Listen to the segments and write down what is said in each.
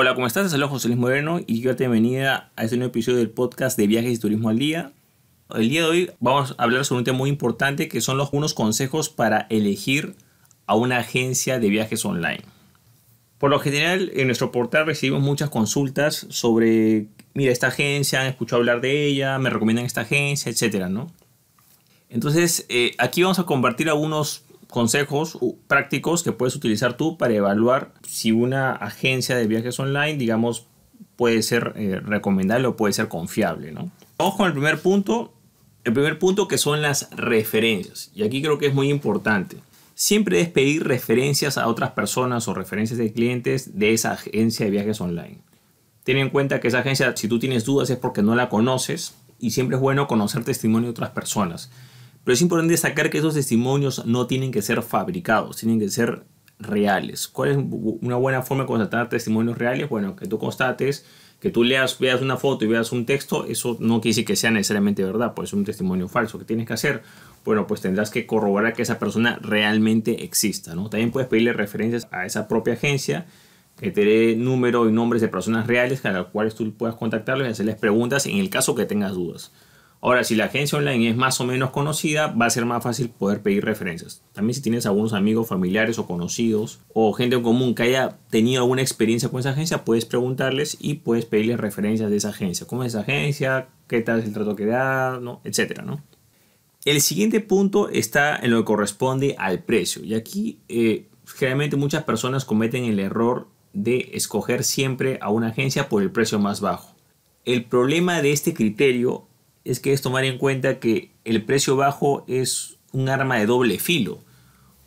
Hola, ¿cómo estás? Saludos, José Luis Moreno y yo te bienvenida a este nuevo episodio del podcast de viajes y turismo al día. El día de hoy vamos a hablar sobre un tema muy importante que son los unos consejos para elegir a una agencia de viajes online. Por lo general, en nuestro portal recibimos muchas consultas sobre, mira, esta agencia, han escuchado hablar de ella, me recomiendan esta agencia, etcétera, ¿no? Entonces, eh, aquí vamos a compartir algunos consejos prácticos que puedes utilizar tú para evaluar si una agencia de viajes online, digamos, puede ser eh, recomendable o puede ser confiable, Vamos con el primer punto, el primer punto que son las referencias. Y aquí creo que es muy importante. Siempre es pedir referencias a otras personas o referencias de clientes de esa agencia de viajes online. Ten en cuenta que esa agencia, si tú tienes dudas, es porque no la conoces y siempre es bueno conocer testimonio de otras personas. Pero es importante destacar que esos testimonios no tienen que ser fabricados, tienen que ser reales. ¿Cuál es una buena forma de constatar testimonios reales? Bueno, que tú constates, que tú leas, veas una foto y veas un texto, eso no quiere decir que sea necesariamente verdad, pues es un testimonio falso. ¿Qué tienes que hacer? Bueno, pues tendrás que corroborar que esa persona realmente exista, ¿no? También puedes pedirle referencias a esa propia agencia que te dé número y nombres de personas reales a las cuales tú puedas contactarles y hacerles preguntas en el caso que tengas dudas. Ahora, si la agencia online es más o menos conocida, va a ser más fácil poder pedir referencias. También si tienes algunos amigos, familiares o conocidos o gente en común que haya tenido alguna experiencia con esa agencia, puedes preguntarles y puedes pedirles referencias de esa agencia. ¿Cómo es esa agencia? ¿Qué tal es el trato que da? Etcétera, ¿no? El siguiente punto está en lo que corresponde al precio. Y aquí eh, generalmente muchas personas cometen el error de escoger siempre a una agencia por el precio más bajo. El problema de este criterio es que es tomar en cuenta que el precio bajo es un arma de doble filo.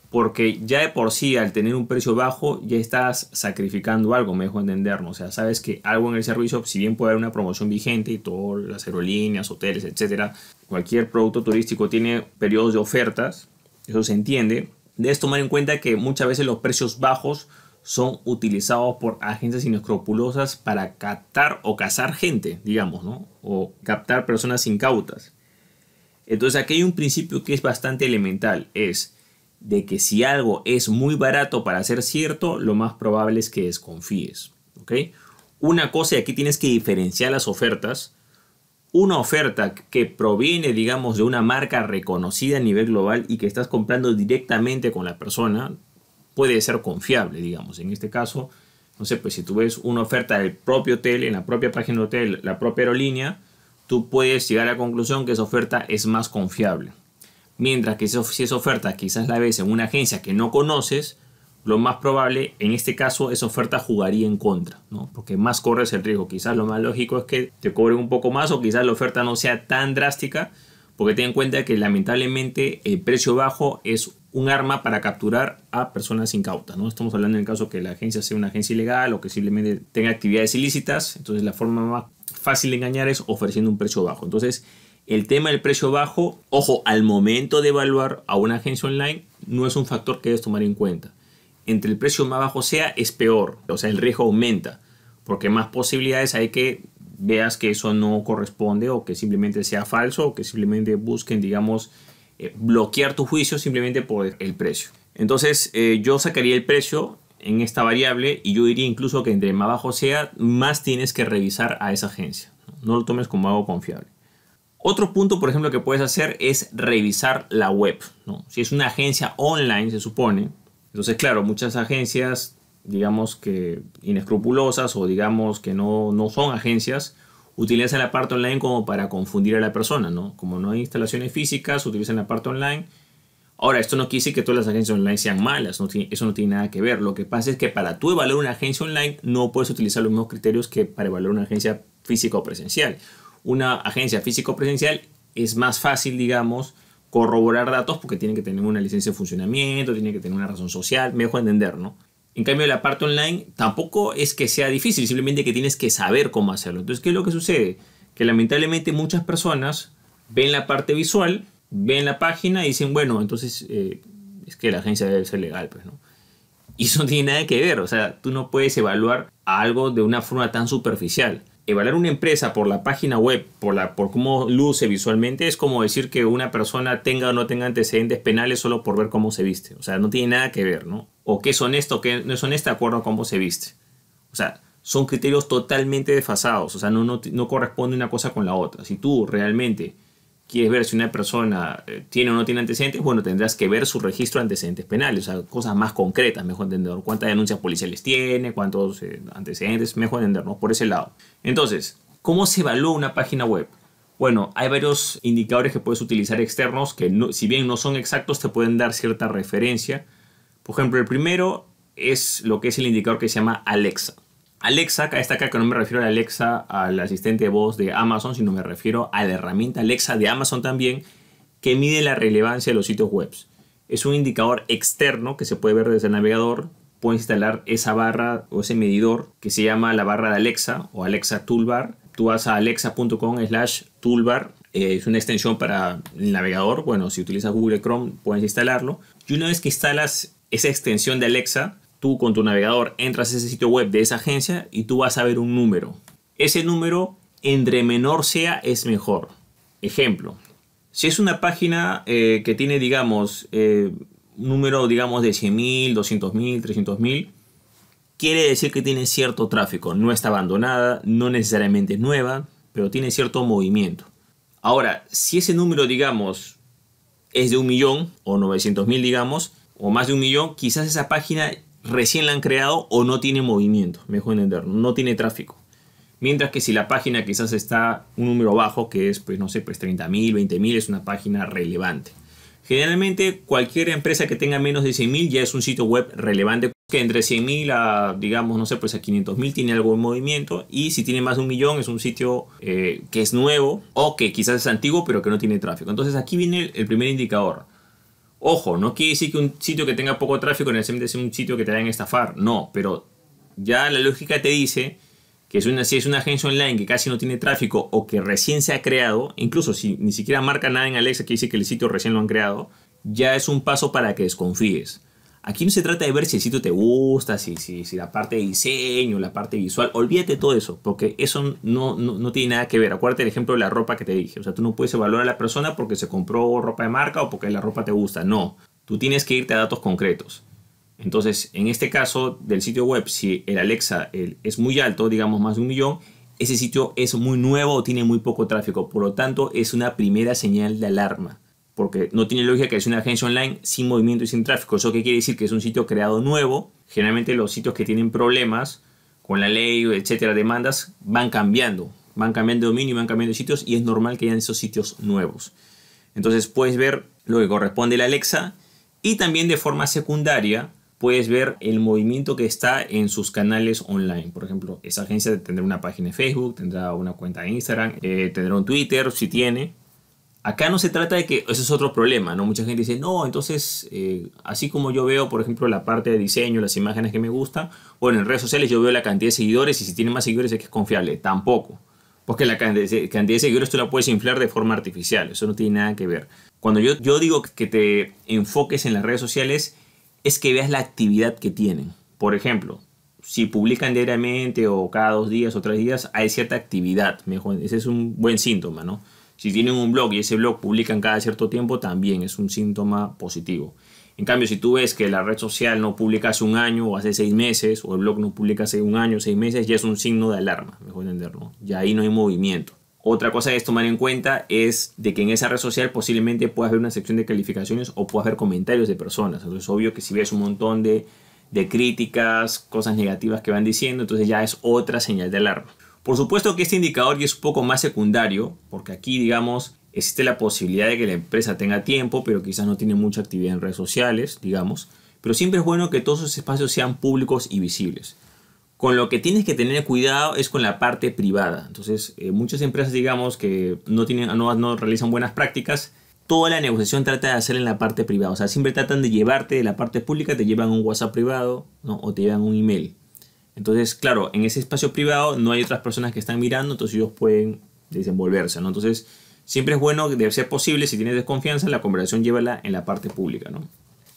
Porque ya de por sí, al tener un precio bajo, ya estás sacrificando algo, mejor dejo O sea, sabes que algo en el servicio, si bien puede haber una promoción vigente y todas las aerolíneas, hoteles, etcétera, cualquier producto turístico tiene periodos de ofertas, eso se entiende. Debes tomar en cuenta que muchas veces los precios bajos son utilizados por agencias inescrupulosas para captar o cazar gente, digamos, ¿no? O captar personas incautas. Entonces aquí hay un principio que es bastante elemental, es de que si algo es muy barato para ser cierto, lo más probable es que desconfíes, ¿ok? Una cosa, y aquí tienes que diferenciar las ofertas, una oferta que proviene, digamos, de una marca reconocida a nivel global y que estás comprando directamente con la persona, puede ser confiable, digamos. En este caso, no sé, pues si tú ves una oferta del propio hotel, en la propia página del hotel, la propia aerolínea, tú puedes llegar a la conclusión que esa oferta es más confiable. Mientras que si esa oferta quizás la ves en una agencia que no conoces, lo más probable en este caso esa oferta jugaría en contra, ¿no? porque más corres el riesgo. Quizás lo más lógico es que te cobren un poco más o quizás la oferta no sea tan drástica, porque ten en cuenta que lamentablemente el precio bajo es un arma para capturar a personas incautas. ¿no? Estamos hablando en el caso que la agencia sea una agencia ilegal o que simplemente tenga actividades ilícitas. Entonces la forma más fácil de engañar es ofreciendo un precio bajo. Entonces el tema del precio bajo, ojo, al momento de evaluar a una agencia online no es un factor que debes tomar en cuenta. Entre el precio más bajo sea, es peor. O sea, el riesgo aumenta porque más posibilidades hay que veas que eso no corresponde o que simplemente sea falso o que simplemente busquen, digamos, eh, bloquear tu juicio simplemente por el precio. Entonces eh, yo sacaría el precio en esta variable y yo diría incluso que entre más bajo sea, más tienes que revisar a esa agencia. No lo tomes como algo confiable. Otro punto, por ejemplo, que puedes hacer es revisar la web. Si es una agencia online, se supone. Entonces, claro, muchas agencias digamos que inescrupulosas o digamos que no, no son agencias, utilizan la parte online como para confundir a la persona, ¿no? Como no hay instalaciones físicas, utilizan la parte online. Ahora, esto no quiere decir que todas las agencias online sean malas, no eso no tiene nada que ver. Lo que pasa es que para tú evaluar una agencia online no puedes utilizar los mismos criterios que para evaluar una agencia física o presencial. Una agencia o presencial es más fácil, digamos, corroborar datos porque tiene que tener una licencia de funcionamiento, tiene que tener una razón social, Mejor entender, ¿no? En cambio, la parte online tampoco es que sea difícil, simplemente que tienes que saber cómo hacerlo. Entonces, ¿qué es lo que sucede? Que lamentablemente muchas personas ven la parte visual, ven la página y dicen, bueno, entonces eh, es que la agencia debe ser legal, pues, ¿no? Y eso no tiene nada que ver, o sea, tú no puedes evaluar algo de una forma tan superficial evaluar una empresa por la página web, por, la, por cómo luce visualmente, es como decir que una persona tenga o no tenga antecedentes penales solo por ver cómo se viste. O sea, no tiene nada que ver, ¿no? O que es honesto o que no es honesto de acuerdo a cómo se viste. O sea, son criterios totalmente desfasados. O sea, no, no, no corresponde una cosa con la otra. Si tú realmente quieres ver si una persona eh, tiene o no tiene antecedentes, bueno, tendrás que ver su registro de antecedentes penales, o sea, cosas más concretas, mejor entender cuántas denuncias policiales tiene, cuántos eh, antecedentes, mejor ¿no? por ese lado. Entonces, ¿cómo se evalúa una página web? Bueno, hay varios indicadores que puedes utilizar externos que si bien no son exactos te pueden dar cierta referencia. Por ejemplo, el primero es lo que es el indicador que se llama Alexa. Alexa, esta acá que no me refiero a Alexa, al asistente de voz de Amazon, sino me refiero a la herramienta Alexa de Amazon también, que mide la relevancia de los sitios web. Es un indicador externo que se puede ver desde el navegador. Puedes instalar esa barra o ese medidor que se llama la barra de Alexa o Alexa Toolbar. Tú vas a alexa.com slash toolbar. Eh, es una extensión para el navegador. Bueno, si utilizas Google Chrome puedes instalarlo. Y una vez que instalas esa extensión de Alexa, tú con tu navegador entras a ese sitio web de esa agencia y tú vas a ver un número. Ese número, entre menor sea, es mejor. Ejemplo, si es una página eh, que tiene, digamos, eh, un número, digamos, de 100.000, 200.000, 300.000, quiere decir que tiene cierto tráfico. No está abandonada, no necesariamente es nueva, pero tiene cierto movimiento. Ahora, si ese número, digamos, es de un millón o 900.000, digamos, o más de un millón, quizás esa página recién la han creado o no tiene movimiento, mejor entender, no tiene tráfico. Mientras que si la página quizás está un número bajo, que es, pues no sé, pues 30.000, 20.000, es una página relevante. Generalmente cualquier empresa que tenga menos de 100.000 ya es un sitio web relevante, que entre 100.000 a, digamos, no sé, pues a 500.000 tiene algo movimiento, y si tiene más de un millón es un sitio eh, que es nuevo o que quizás es antiguo pero que no tiene tráfico. Entonces aquí viene el primer indicador. Ojo, no quiere decir que un sitio que tenga poco tráfico en el necesariamente sea un sitio que te vayan a estafar, no, pero ya la lógica te dice que si es una agencia online que casi no tiene tráfico o que recién se ha creado, incluso si ni siquiera marca nada en Alexa que dice que el sitio recién lo han creado, ya es un paso para que desconfíes. Aquí no se trata de ver si el sitio te gusta, si, si, si la parte de diseño, la parte visual. Olvídate todo eso, porque eso no, no, tiene nada que ver. Acuérdate el ejemplo de la ropa que te dije. O sea, tú no puedes evaluar a la persona porque se compró ropa de marca o porque la ropa te gusta. No, tú tienes que irte a datos concretos. Entonces, en este caso del sitio web, si el Alexa es muy alto, digamos más de un millón, ese sitio es muy nuevo o tiene muy poco tráfico. Por lo tanto, es una primera señal de alarma porque no tiene lógica que es una agencia online sin movimiento y sin tráfico. ¿Eso qué quiere decir? Que es un sitio creado nuevo. Generalmente los sitios que tienen problemas con la ley, etcétera, demandas, van cambiando. Van cambiando de dominio van cambiando de sitios y es normal que hayan esos sitios nuevos. Entonces puedes ver lo que corresponde a la Alexa y también de forma secundaria puedes ver el movimiento que está en sus canales online. Por ejemplo, esa agencia tendrá una página de Facebook, tendrá una cuenta de Instagram, eh, tendrá un Twitter si tiene, Acá no se trata de que, eso es otro problema, ¿no? Mucha gente dice, no, entonces, eh, así como yo veo, por ejemplo, la parte de diseño, las imágenes que me gustan, bueno, en redes sociales yo veo la cantidad de seguidores y si tiene más seguidores es que es confiable. Tampoco. Porque la cantidad de seguidores tú la puedes inflar de forma artificial, eso no tiene nada que ver. Cuando yo, yo digo que te enfoques en las redes sociales, es que veas la actividad que tienen. Por ejemplo, si publican diariamente o cada dos días o tres días, hay cierta actividad. Mejor, ese es un buen síntoma, ¿no? Si tienen un blog y ese blog publican cada cierto tiempo, también es un síntoma positivo. En cambio, si tú ves que la red social no publica hace un año o hace seis meses, o el blog no publica hace un año o seis meses, ya es un signo de alarma, mejor entenderlo. Ya ahí no hay movimiento. Otra cosa que es tomar en cuenta es de que en esa red social posiblemente puedas haber una sección de calificaciones o puedas ver comentarios de personas. Entonces, es obvio que si ves un montón de críticas, cosas negativas que van diciendo, entonces ya es otra señal de alarma. Por supuesto que este indicador ya es un poco más secundario, porque aquí, digamos, existe la posibilidad de que la empresa tenga tiempo, pero quizás no tiene mucha actividad en redes sociales, digamos. Pero siempre es bueno que todos esos espacios sean públicos y visibles. Con lo que tienes que tener cuidado es con la parte privada. Entonces, eh, muchas empresas, digamos, que no, tienen, no realizan buenas prácticas, toda la negociación trata de hacer en la parte privada. O sea, siempre tratan de llevarte de la parte pública, te llevan un WhatsApp privado o te llevan un email. Entonces, claro, en ese espacio privado no hay otras personas que están mirando, entonces ellos pueden desenvolverse, ¿no? Entonces, siempre es bueno, debe ser posible, si tienes desconfianza, la conversación llévala en la parte pública, ¿no?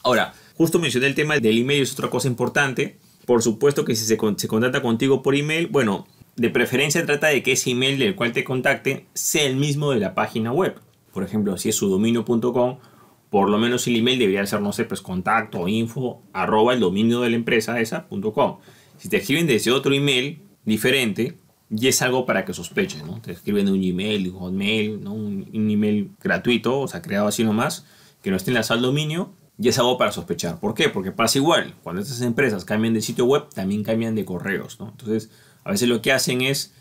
Ahora, justo mencioné el tema del email, es otra cosa importante. Por supuesto que si se, se contacta contigo por email, bueno, de preferencia trata de que ese email del cual te contacte sea el mismo de la página web. Por ejemplo, si es sudominio.com, por lo menos el email debería ser, no sé, pues contacto, info, arroba el dominio de la empresa esa, si te escriben desde otro email diferente, ya es algo para que sospeches, ¿no? Te escriben de un Gmail, un Hotmail, ¿no? un, email gratuito, o sea, creado así nomás, que no esté enlazado al dominio, ya es algo para sospechar. ¿Por qué? Porque pasa igual. Cuando estas empresas cambian de sitio web, también cambian de correos, ¿no? Entonces, a veces lo que hacen es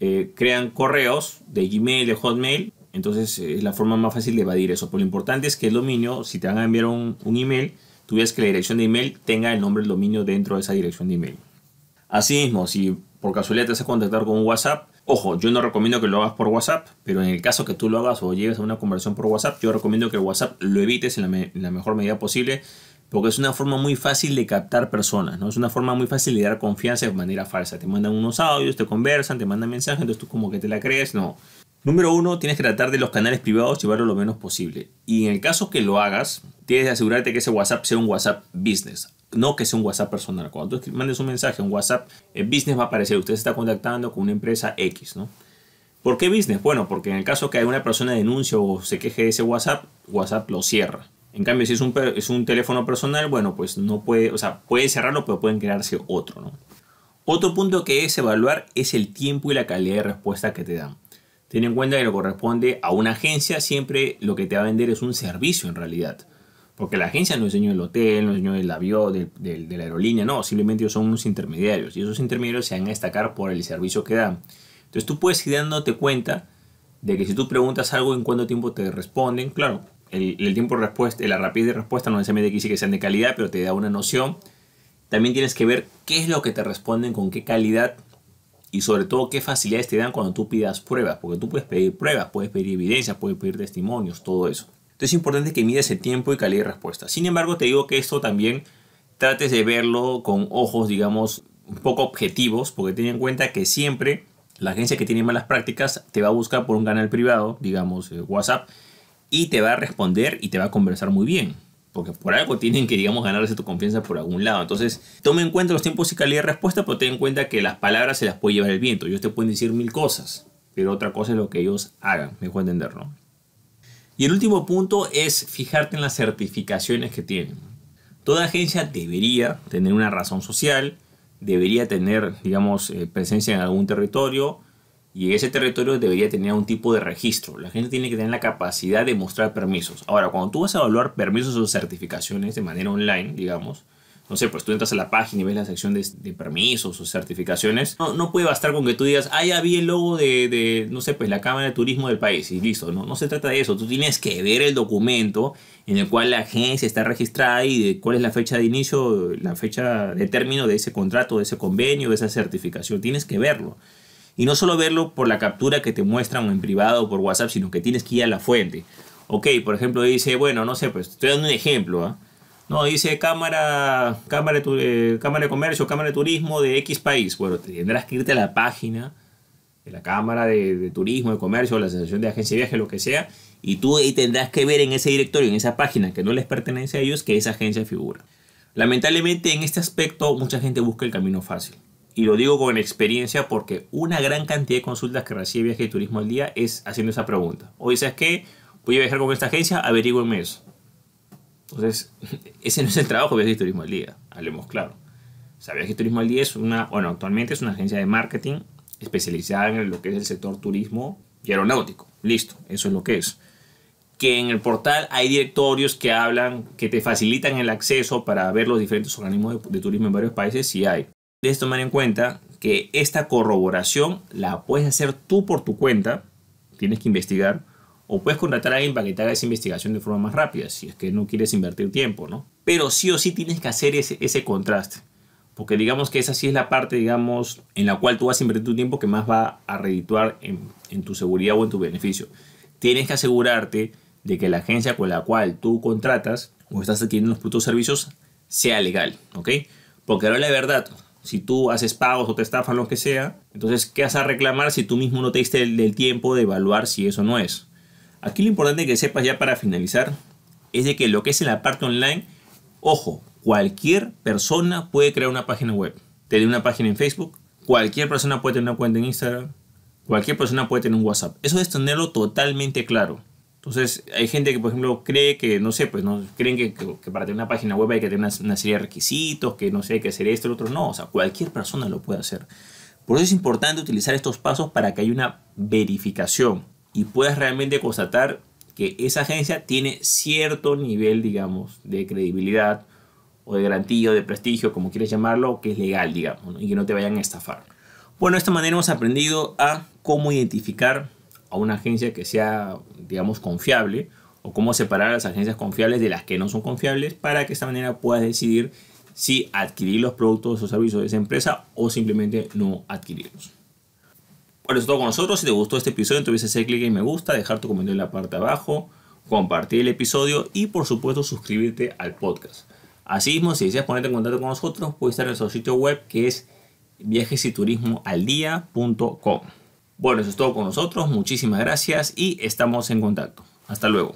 eh, crean correos de Gmail, de Hotmail, entonces eh, es la forma más fácil de evadir eso. Pero lo importante es que el dominio, si te van a enviar un email, tú ves que la dirección de email tenga el nombre del dominio dentro de esa dirección de email. Asimismo, si por casualidad te vas a contactar con un WhatsApp, ojo, yo no recomiendo que lo hagas por WhatsApp, pero en el caso que tú lo hagas o llegues a una conversación por WhatsApp, yo recomiendo que WhatsApp lo evites en la, mejor medida posible, porque es una forma muy fácil de captar personas, ¿no? Es una forma muy fácil de dar confianza de manera falsa. Te mandan unos audios, te conversan, te mandan mensajes, entonces tú como que te la crees, no. Número uno, tienes que tratar de los canales privados llevarlo lo menos posible. Y en el caso que lo hagas, tienes que asegurarte que ese WhatsApp sea un WhatsApp business, no que sea un WhatsApp personal. Cuando tú mandes un mensaje, un WhatsApp el eh, business va a aparecer. Usted se está contactando con una empresa X, ¿no? ¿Por qué business? Bueno, porque en el caso que alguna persona denuncie o se queje de ese WhatsApp, WhatsApp lo cierra. En cambio, si es un, es un teléfono personal, bueno, pues no puede, o sea, puede cerrarlo, pero pueden crearse otro, ¿no? Otro punto que es evaluar es el tiempo y la calidad de respuesta que te dan. Ten en cuenta que lo corresponde a una agencia, siempre lo que te va a vender es un servicio en realidad. Porque la agencia no es dueño del hotel, no es dueño del avión, de la aerolínea, no, simplemente son unos intermediarios y esos intermediarios se van a destacar por el servicio que dan. Entonces tú puedes ir dándote cuenta de que si tú preguntas algo en cuánto tiempo te responden, claro, el, tiempo de respuesta, la rapidez de respuesta no necesariamente quiere que sean de calidad, pero te da una noción. También tienes que ver qué es lo que te responden, con qué calidad y sobre todo, qué facilidades te dan cuando tú pidas pruebas, porque tú puedes pedir pruebas, puedes pedir evidencias, puedes pedir testimonios, todo eso. Entonces es importante que mides el tiempo y calidad de respuesta. Sin embargo, te digo que esto también trates de verlo con ojos, digamos, un poco objetivos, porque ten en cuenta que siempre la agencia que tiene malas prácticas te va a buscar por un canal privado, digamos, eh, WhatsApp, y te va a responder y te va a conversar muy bien porque por algo tienen que, digamos, ganarse tu confianza por algún lado. Entonces, tome en cuenta los tiempos y calidad de respuesta, pero ten en cuenta que las palabras se las puede llevar el viento. Ellos te pueden decir mil cosas, pero otra cosa es lo que ellos hagan, Mejor entenderlo. Y el último punto es fijarte en las certificaciones que tienen. Toda agencia debería tener una razón social, debería tener, digamos, eh, presencia en algún territorio, y ese territorio debería tener un tipo de registro. La gente tiene que tener la capacidad de mostrar permisos. Ahora, cuando tú vas a evaluar permisos o certificaciones de manera online, digamos, no sé, pues tú entras a la página y ves la sección de, permisos o certificaciones. No, puede bastar con que tú digas, ah, había el logo de, no sé, pues la Cámara de Turismo del país y listo. No, se trata de eso. Tú tienes que ver el documento en el cual la agencia está registrada y de cuál es la fecha de inicio, la fecha de término de ese contrato, de ese convenio, de esa certificación. Tienes que verlo. Y no solo verlo por la captura que te muestran en privado o por WhatsApp, sino que tienes que ir a la fuente. Ok, por ejemplo, dice, bueno, no sé, pues estoy dando un ejemplo. ¿ah? No, dice cámara, cámara, de, eh, cámara de comercio, cámara de turismo de X país. Bueno, tendrás que irte a la página de la cámara de, turismo, de comercio, la asociación de agencia de viaje, lo que sea. Y tú ahí tendrás que ver en ese directorio, en esa página que no les pertenece a ellos, que esa agencia figura. Lamentablemente en este aspecto mucha gente busca el camino fácil y lo digo con experiencia porque una gran cantidad de consultas que recibe Viaje de Turismo al día es haciendo esa pregunta. Oye, ¿sabes qué? Voy a viajar con esta agencia, averigüenme eso. Entonces, ese no es el trabajo de Viaje de Turismo al día, hablemos claro. O sea, Viaje de Turismo al día es una, bueno, actualmente es una agencia de marketing especializada en lo que es el sector turismo y aeronáutico. Listo, eso es lo que es que en el portal hay directorios que hablan, que te facilitan el acceso para ver los diferentes organismos de, turismo en varios países, sí hay. Debes tomar en cuenta que esta corroboración la puedes hacer tú por tu cuenta, tienes que investigar, o puedes contratar a alguien para que te haga esa investigación de forma más rápida, si es que no quieres invertir tiempo, ¿no? Pero sí o sí tienes que hacer ese, contraste, porque digamos que esa sí es la parte, digamos, en la cual tú vas a invertir tu tiempo que más va a redituar en, en tu seguridad o en tu beneficio. Tienes que asegurarte de que la agencia con la cual tú contratas o estás adquiriendo los productos o servicios sea legal, ¿ok? Porque ahora la verdad, si tú haces pagos o te estafan, lo que sea, entonces, ¿qué vas a reclamar si tú mismo no te diste el, tiempo de evaluar si eso no es? Aquí lo importante que sepas ya para finalizar es de que lo que es en la parte online, ojo, cualquier persona puede crear una página web, tener una página en Facebook, cualquier persona puede tener una cuenta en Instagram, cualquier persona puede tener un WhatsApp. Eso es tenerlo totalmente claro. Entonces, hay gente que, por ejemplo, cree que, no sé, pues no creen que, para tener una página web hay que tener una, serie de requisitos, que no sé, hay que hacer esto, lo otro. No, o sea, cualquier persona lo puede hacer. Por eso es importante utilizar estos pasos para que haya una verificación y puedas realmente constatar que esa agencia tiene cierto nivel, digamos, de credibilidad o de garantía o de prestigio, como quieras llamarlo, que es legal, digamos, y que no te vayan a estafar. Bueno, de esta manera hemos aprendido a cómo identificar a una agencia que sea, digamos, confiable o cómo separar a las agencias confiables de las que no son confiables para que de esta manera puedas decidir si adquirir los productos o servicios de esa empresa o simplemente no adquirirlos. Por eso es todo con nosotros. Si te gustó este episodio, entonces hacer clic en me gusta, dejar tu comentario en la parte de abajo, compartir el episodio y por supuesto suscribirte al podcast. Asimismo, si deseas ponerte en contacto con nosotros, puedes estar en nuestro sitio web que es viajesyturismoaldia.com bueno, eso es todo con nosotros. Muchísimas gracias y estamos en contacto. Hasta luego.